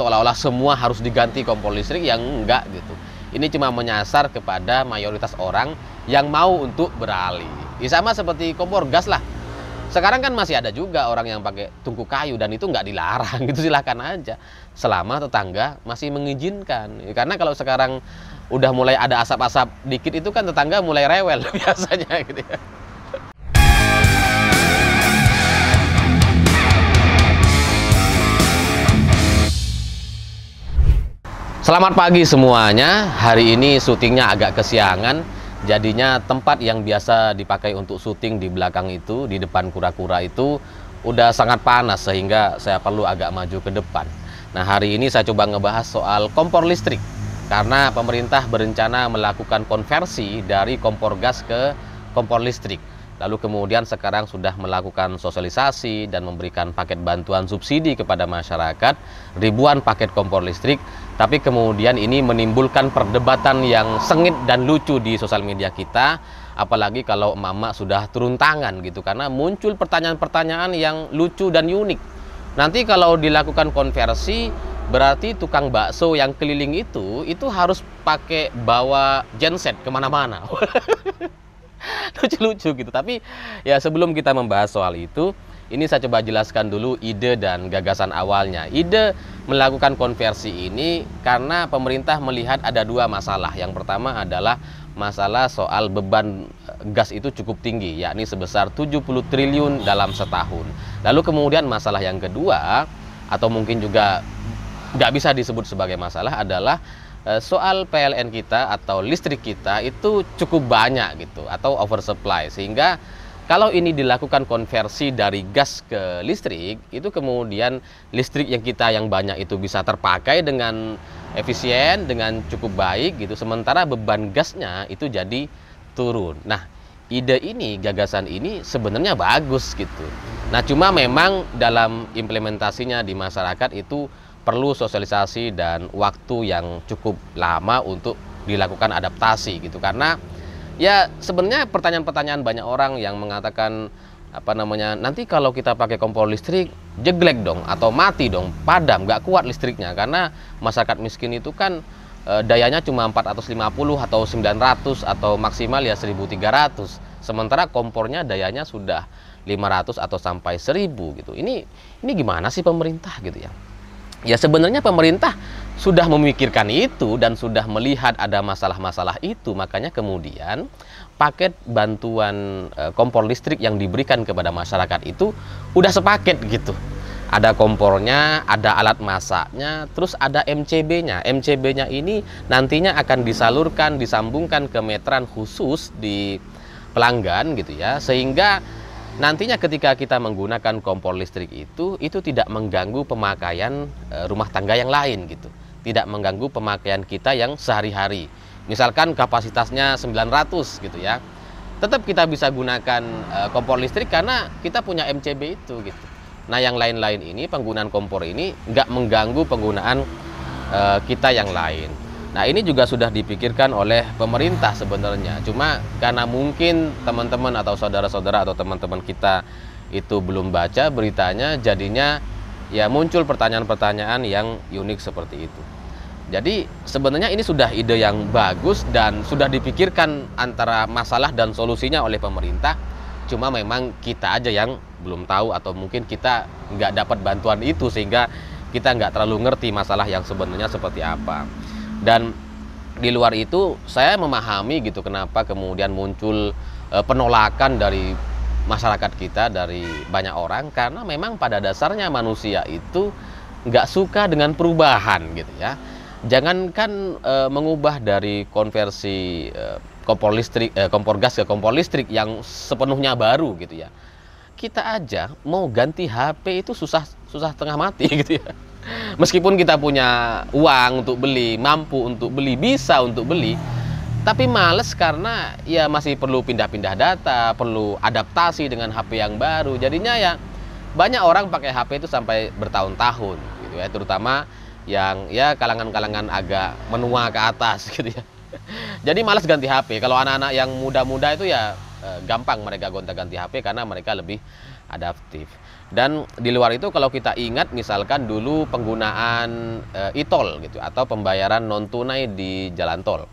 seolah-olah semua harus diganti kompor listrik yang enggak gitu. Ini cuma menyasar kepada mayoritas orang yang mau untuk beralih. Ya sama seperti kompor gas lah. Sekarang kan masih ada juga orang yang pakai tungku kayu dan itu nggak dilarang gitu silahkan aja selama tetangga masih mengizinkan. Ya, karena kalau sekarang udah mulai ada asap-asap dikit itu kan tetangga mulai rewel biasanya gitu ya. Selamat pagi semuanya. Hari ini syutingnya agak kesiangan, jadinya tempat yang biasa dipakai untuk syuting di belakang itu, di depan kura-kura itu udah sangat panas sehingga saya perlu agak maju ke depan. Nah, hari ini saya coba ngebahas soal kompor listrik karena pemerintah berencana melakukan konversi dari kompor gas ke kompor listrik lalu kemudian sekarang sudah melakukan sosialisasi dan memberikan paket bantuan subsidi kepada masyarakat ribuan paket kompor listrik tapi kemudian ini menimbulkan perdebatan yang sengit dan lucu di sosial media kita apalagi kalau mama sudah turun tangan gitu karena muncul pertanyaan-pertanyaan yang lucu dan unik nanti kalau dilakukan konversi berarti tukang bakso yang keliling itu itu harus pakai bawa genset kemana-mana lucu-lucu gitu. Tapi ya sebelum kita membahas soal itu, ini saya coba jelaskan dulu ide dan gagasan awalnya. Ide melakukan konversi ini karena pemerintah melihat ada dua masalah. Yang pertama adalah masalah soal beban eh, gas itu cukup tinggi, yakni sebesar 70 triliun dalam setahun. Lalu kemudian masalah yang kedua, atau mungkin juga nggak bisa disebut sebagai masalah adalah Eh, soal PLN kita atau listrik kita itu cukup banyak gitu atau oversupply sehingga kalau ini dilakukan konversi dari gas ke listrik itu kemudian listrik yang kita yang banyak itu bisa terpakai dengan efisien dengan cukup baik gitu sementara beban gasnya itu jadi turun. Nah, ide ini gagasan ini sebenarnya bagus gitu. Nah, cuma memang dalam implementasinya di masyarakat itu perlu sosialisasi dan waktu yang cukup lama untuk dilakukan adaptasi gitu karena ya sebenarnya pertanyaan-pertanyaan banyak orang yang mengatakan apa namanya nanti kalau kita pakai kompor listrik jeglek dong atau mati dong padam nggak kuat listriknya karena masyarakat miskin itu kan e, dayanya cuma 450 atau 900 atau maksimal ya 1300 sementara kompornya dayanya sudah 500 atau sampai 1000 gitu ini ini gimana sih pemerintah gitu ya Ya sebenarnya pemerintah sudah memikirkan itu dan sudah melihat ada masalah-masalah itu, makanya kemudian paket bantuan e, kompor listrik yang diberikan kepada masyarakat itu udah sepaket gitu. Ada kompornya, ada alat masaknya, terus ada MCB-nya. MCB-nya ini nantinya akan disalurkan, disambungkan ke meteran khusus di pelanggan gitu ya, sehingga Nantinya ketika kita menggunakan kompor listrik itu, itu tidak mengganggu pemakaian e, rumah tangga yang lain gitu. Tidak mengganggu pemakaian kita yang sehari-hari. Misalkan kapasitasnya 900 gitu ya. Tetap kita bisa gunakan e, kompor listrik karena kita punya MCB itu gitu. Nah yang lain-lain ini penggunaan kompor ini nggak mengganggu penggunaan e, kita yang lain. Nah ini juga sudah dipikirkan oleh pemerintah sebenarnya. Cuma karena mungkin teman-teman atau saudara-saudara atau teman-teman kita itu belum baca beritanya, jadinya ya muncul pertanyaan-pertanyaan yang unik seperti itu. Jadi sebenarnya ini sudah ide yang bagus dan sudah dipikirkan antara masalah dan solusinya oleh pemerintah. Cuma memang kita aja yang belum tahu atau mungkin kita nggak dapat bantuan itu sehingga kita nggak terlalu ngerti masalah yang sebenarnya seperti apa dan di luar itu saya memahami gitu kenapa kemudian muncul e, penolakan dari masyarakat kita dari banyak orang karena memang pada dasarnya manusia itu nggak suka dengan perubahan gitu ya jangankan e, mengubah dari konversi e, kompor listrik e, kompor gas ke kompor listrik yang sepenuhnya baru gitu ya kita aja mau ganti HP itu susah susah tengah mati gitu ya Meskipun kita punya uang untuk beli, mampu untuk beli, bisa untuk beli, tapi males karena ya masih perlu pindah-pindah data, perlu adaptasi dengan HP yang baru. Jadinya ya banyak orang pakai HP itu sampai bertahun-tahun gitu ya, terutama yang ya kalangan-kalangan agak menua ke atas gitu ya. Jadi males ganti HP. Kalau anak-anak yang muda-muda itu ya eh, gampang mereka gonta-ganti HP karena mereka lebih adaptif. Dan di luar itu kalau kita ingat misalkan dulu penggunaan e, eh, e-tol gitu ya, atau pembayaran non tunai di jalan tol.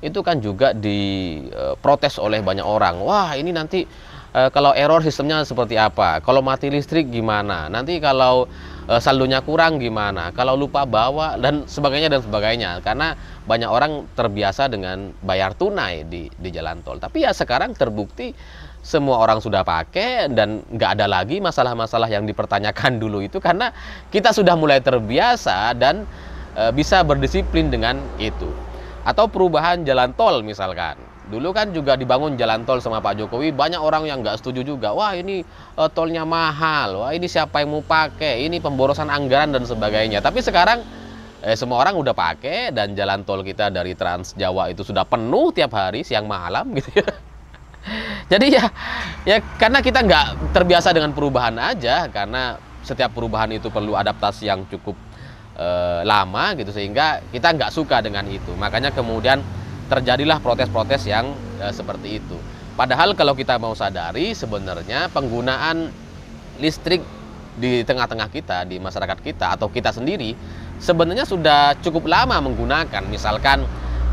Itu kan juga diprotes eh, e, oleh banyak orang. Wah, ini nanti e, kalau error sistemnya seperti apa? Kalau mati listrik gimana? Nanti kalau e, saldonya kurang gimana? Kalau lupa bawa dan sebagainya dan sebagainya. Karena banyak orang terbiasa dengan bayar tunai di di jalan tol. Tapi ya sekarang terbukti semua orang sudah pakai dan nggak ada lagi masalah-masalah yang dipertanyakan dulu itu karena kita sudah mulai terbiasa dan e, bisa berdisiplin dengan itu. Atau perubahan jalan tol misalkan. Dulu kan juga dibangun jalan tol sama Pak Jokowi, banyak orang yang nggak setuju juga. Wah ini e, tolnya mahal, wah ini siapa yang mau pakai, ini pemborosan anggaran dan sebagainya. Tapi sekarang eh, semua orang udah pakai dan jalan tol kita dari Trans Jawa itu sudah penuh tiap hari siang malam gitu ya. Jadi ya ya karena kita nggak terbiasa dengan perubahan aja karena setiap perubahan itu perlu adaptasi yang cukup e, lama gitu sehingga kita nggak suka dengan itu. Makanya kemudian terjadilah protes-protes yang e, seperti itu. Padahal kalau kita mau sadari sebenarnya penggunaan listrik di tengah-tengah kita, di masyarakat kita atau kita sendiri sebenarnya sudah cukup lama menggunakan misalkan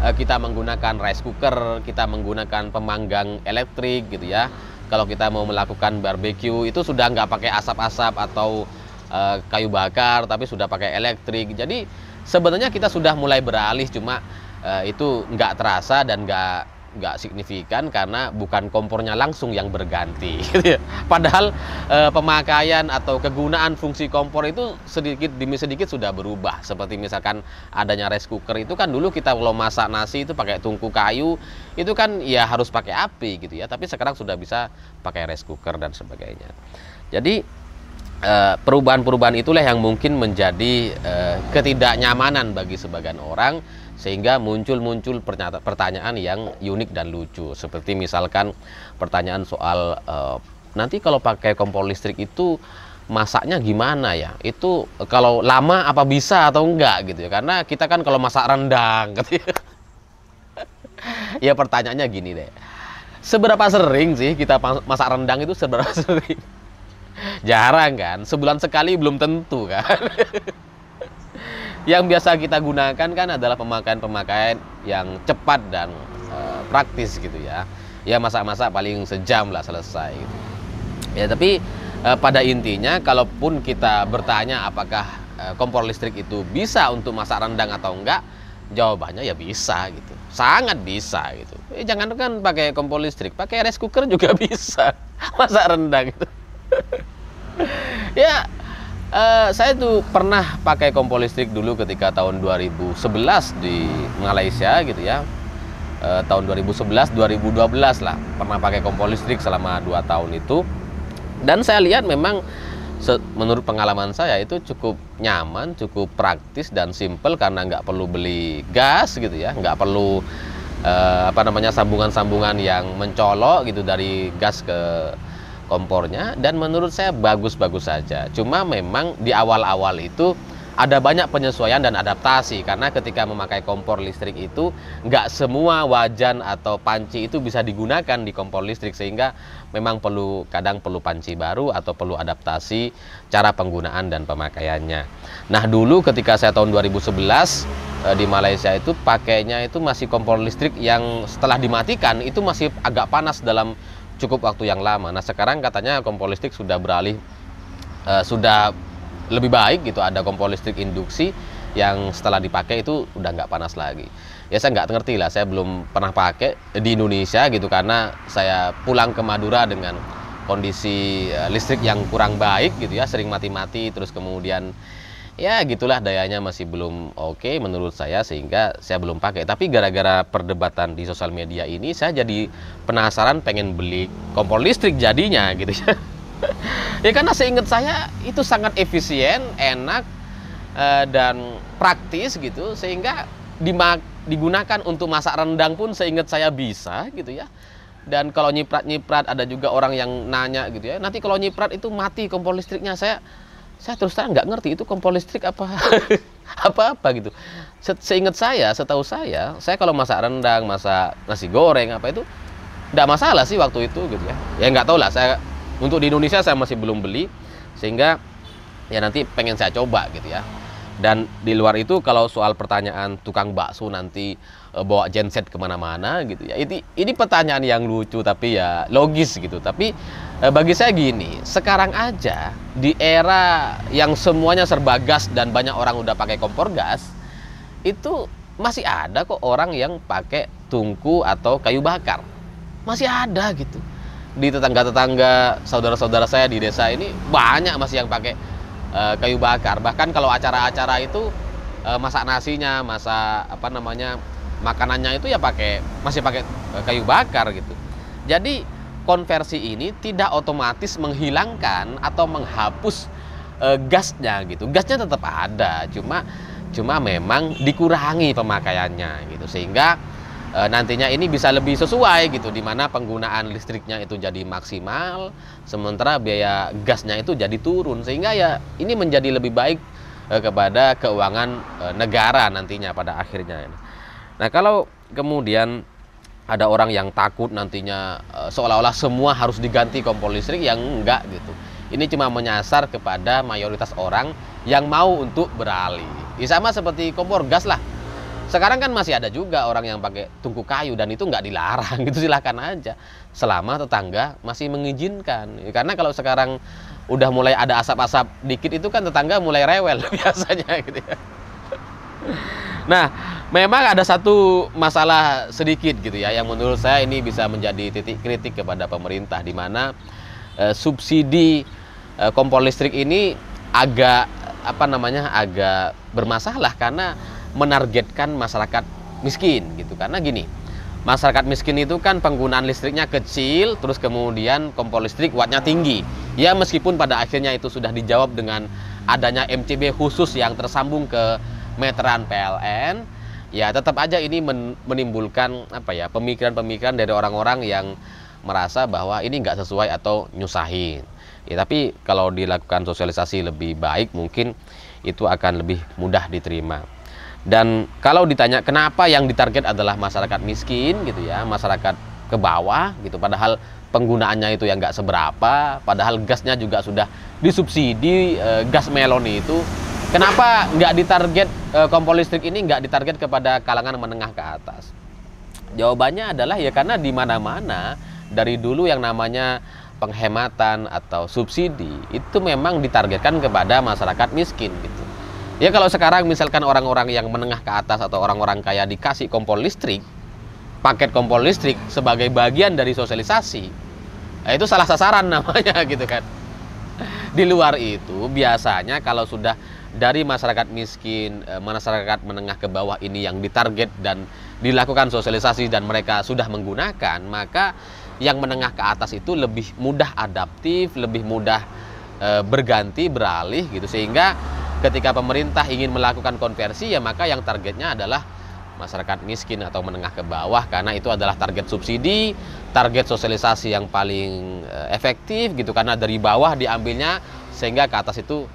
Eh, kita menggunakan rice cooker, kita menggunakan pemanggang elektrik gitu ya. Kalau kita mau melakukan barbeque itu sudah nggak pakai asap-asap atau e, kayu bakar, tapi sudah pakai elektrik. Jadi sebenarnya kita sudah mulai beralih, cuma e, itu nggak terasa dan nggak nggak signifikan karena bukan kompornya langsung yang berganti. Gitu ya. Padahal e, pemakaian atau kegunaan fungsi kompor itu sedikit demi sedikit sudah berubah. Seperti misalkan adanya rice cooker itu kan dulu kita kalau masak nasi itu pakai tungku kayu itu kan ya harus pakai api gitu ya. Tapi sekarang sudah bisa pakai rice cooker dan sebagainya. Jadi eh, perubahan-perubahan itulah yang mungkin menjadi e, ketidaknyamanan bagi sebagian orang sehingga muncul-muncul pertanyaan yang unik dan lucu seperti misalkan pertanyaan soal e, nanti kalau pakai kompor listrik itu masaknya gimana ya itu kalau lama apa bisa atau enggak gitu ya karena kita kan kalau masak rendang gitu ya, ya pertanyaannya gini deh seberapa sering sih kita masak rendang itu seberapa sering jarang kan sebulan sekali belum tentu kan yang biasa kita gunakan kan adalah pemakaian-pemakaian yang cepat dan uh, praktis gitu ya ya masak-masak paling sejam lah selesai gitu. ya tapi uh, pada intinya kalaupun kita bertanya apakah uh, kompor listrik itu bisa untuk masak rendang atau enggak jawabannya ya bisa gitu sangat bisa gitu eh, jangan kan pakai kompor listrik pakai rice cooker juga bisa masak rendang gitu ya Eh, saya tuh pernah pakai kompol listrik dulu ketika tahun 2011 di Malaysia gitu ya. Uh, tahun 2011 2012 lah pernah pakai kompol listrik selama 2 tahun itu. Dan saya lihat memang menurut pengalaman saya itu cukup nyaman, cukup praktis dan simple karena nggak perlu beli gas gitu ya, nggak perlu uh, apa namanya sambungan-sambungan yang mencolok gitu dari gas ke kompornya dan menurut saya bagus-bagus saja. Cuma memang di awal-awal itu ada banyak penyesuaian dan adaptasi karena ketika memakai kompor listrik itu nggak semua wajan atau panci itu bisa digunakan di kompor listrik sehingga memang perlu kadang perlu panci baru atau perlu adaptasi cara penggunaan dan pemakaiannya. Nah dulu ketika saya tahun 2011 eh, di Malaysia itu pakainya itu masih kompor listrik yang setelah dimatikan itu masih agak panas dalam cukup waktu yang lama. Nah sekarang katanya kompor listrik sudah beralih, uh, sudah lebih baik gitu. Ada kompor listrik induksi yang setelah dipakai itu udah nggak panas lagi. Ya saya nggak ngerti lah, saya belum pernah pakai eh, di Indonesia gitu karena saya pulang ke Madura dengan kondisi uh, listrik yang kurang baik gitu ya, sering mati-mati terus kemudian ya gitulah dayanya masih belum oke okay menurut saya sehingga saya belum pakai tapi gara-gara perdebatan di sosial media ini saya jadi penasaran pengen beli kompor listrik jadinya gitu ya ya karena seingat saya itu sangat efisien enak eh, dan praktis gitu sehingga digunakan untuk masak rendang pun seingat saya bisa gitu ya dan kalau nyiprat-nyiprat ada juga orang yang nanya gitu ya nanti kalau nyiprat itu mati kompor listriknya saya saya terus terang nggak ngerti itu kompor listrik apa apa apa gitu Se seingat saya setahu saya saya kalau masak rendang masak nasi goreng apa itu nggak masalah sih waktu itu gitu ya ya nggak tahu lah saya untuk di Indonesia saya masih belum beli sehingga ya nanti pengen saya coba gitu ya dan di luar itu kalau soal pertanyaan tukang bakso nanti eh, bawa genset kemana-mana gitu ya. Ini, ini pertanyaan yang lucu tapi ya logis gitu. Tapi eh, bagi saya gini, sekarang aja di era yang semuanya serba gas dan banyak orang udah pakai kompor gas, itu masih ada kok orang yang pakai tungku atau kayu bakar. Masih ada gitu. Di tetangga-tetangga saudara-saudara saya di desa ini banyak masih yang pakai Eh, kayu bakar. Bahkan kalau acara-acara itu eh, masak nasinya, masa apa namanya makanannya itu ya pakai masih pakai eh, kayu bakar gitu. Jadi konversi ini tidak otomatis menghilangkan atau menghapus e, gasnya gitu. Gasnya tetap ada, cuma cuma memang dikurangi pemakaiannya gitu sehingga e, nantinya ini bisa lebih sesuai gitu di mana penggunaan listriknya itu jadi maksimal sementara biaya gasnya itu jadi turun sehingga ya ini menjadi lebih baik e, kepada keuangan e, negara nantinya pada akhirnya. Nah, kalau kemudian ada orang yang takut nantinya e, seolah-olah semua harus diganti kompor listrik yang enggak gitu. Ini cuma menyasar kepada mayoritas orang yang mau untuk beralih. Ya sama seperti kompor gas lah. Sekarang kan masih ada juga orang yang pakai tungku kayu dan itu nggak dilarang, gitu silahkan aja. Selama tetangga masih mengizinkan. Karena kalau sekarang udah mulai ada asap-asap dikit itu kan tetangga mulai rewel biasanya gitu ya. Nah, memang ada satu masalah sedikit gitu ya yang menurut saya ini bisa menjadi titik kritik kepada pemerintah di mana eh, subsidi eh, kompor listrik ini agak apa namanya agak bermasalah karena menargetkan masyarakat miskin gitu karena gini masyarakat miskin itu kan penggunaan listriknya kecil terus kemudian kompor listrik wattnya tinggi ya meskipun pada akhirnya itu sudah dijawab dengan adanya MCB khusus yang tersambung ke meteran PLN ya tetap aja ini menimbulkan apa ya pemikiran-pemikiran dari orang-orang yang merasa bahwa ini nggak sesuai atau nyusahin ya tapi kalau dilakukan sosialisasi lebih baik mungkin itu akan lebih mudah diterima dan kalau ditanya kenapa yang ditarget adalah masyarakat miskin gitu ya, masyarakat ke bawah gitu padahal penggunaannya itu yang nggak seberapa, padahal gasnya juga sudah disubsidi e, gas melon itu. Kenapa nggak ditarget e, kompor listrik ini nggak ditarget kepada kalangan menengah ke atas? Jawabannya adalah ya karena di mana-mana dari dulu yang namanya penghematan atau subsidi itu memang ditargetkan kepada masyarakat miskin gitu. Ya kalau sekarang misalkan orang-orang yang menengah ke atas atau orang-orang kaya dikasih kompor listrik, paket kompor listrik sebagai bagian dari sosialisasi, nah itu salah sasaran namanya gitu kan. Di luar itu biasanya kalau sudah dari masyarakat miskin, eh, masyarakat menengah ke bawah ini yang ditarget dan dilakukan sosialisasi dan mereka sudah menggunakan, maka yang menengah ke atas itu lebih mudah adaptif, lebih mudah eh, berganti, beralih gitu sehingga ketika pemerintah ingin melakukan konversi ya maka yang targetnya adalah masyarakat miskin atau menengah ke bawah karena itu adalah target subsidi, target sosialisasi yang paling eh, efektif gitu karena dari bawah diambilnya sehingga ke atas itu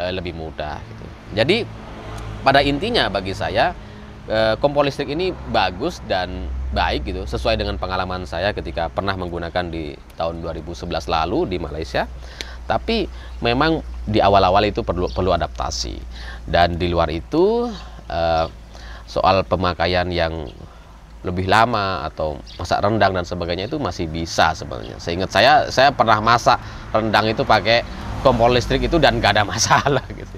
eh, lebih mudah gitu. Jadi pada intinya bagi saya eh, kompor listrik ini bagus dan baik gitu sesuai dengan pengalaman saya ketika pernah menggunakan di tahun 2011 lalu di Malaysia tapi memang di awal-awal itu perlu perlu adaptasi. Dan di luar itu uh, soal pemakaian yang lebih lama atau masak rendang dan sebagainya itu masih bisa sebenarnya. Seingat saya saya pernah masak rendang itu pakai kompor listrik itu dan gak ada masalah gitu.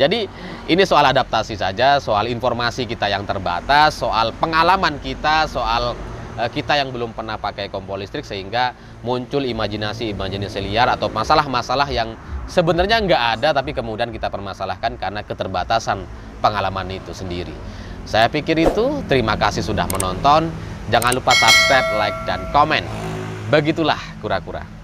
Jadi ini soal adaptasi saja, soal informasi kita yang terbatas, soal pengalaman kita, soal Eh, kita yang belum pernah pakai kompor listrik sehingga muncul imajinasi-imajinasi liar atau masalah-masalah yang sebenarnya nggak ada tapi kemudian kita permasalahkan karena keterbatasan pengalaman itu sendiri. Saya pikir itu, terima kasih sudah menonton. Jangan lupa subscribe, like, dan komen. Begitulah kura-kura.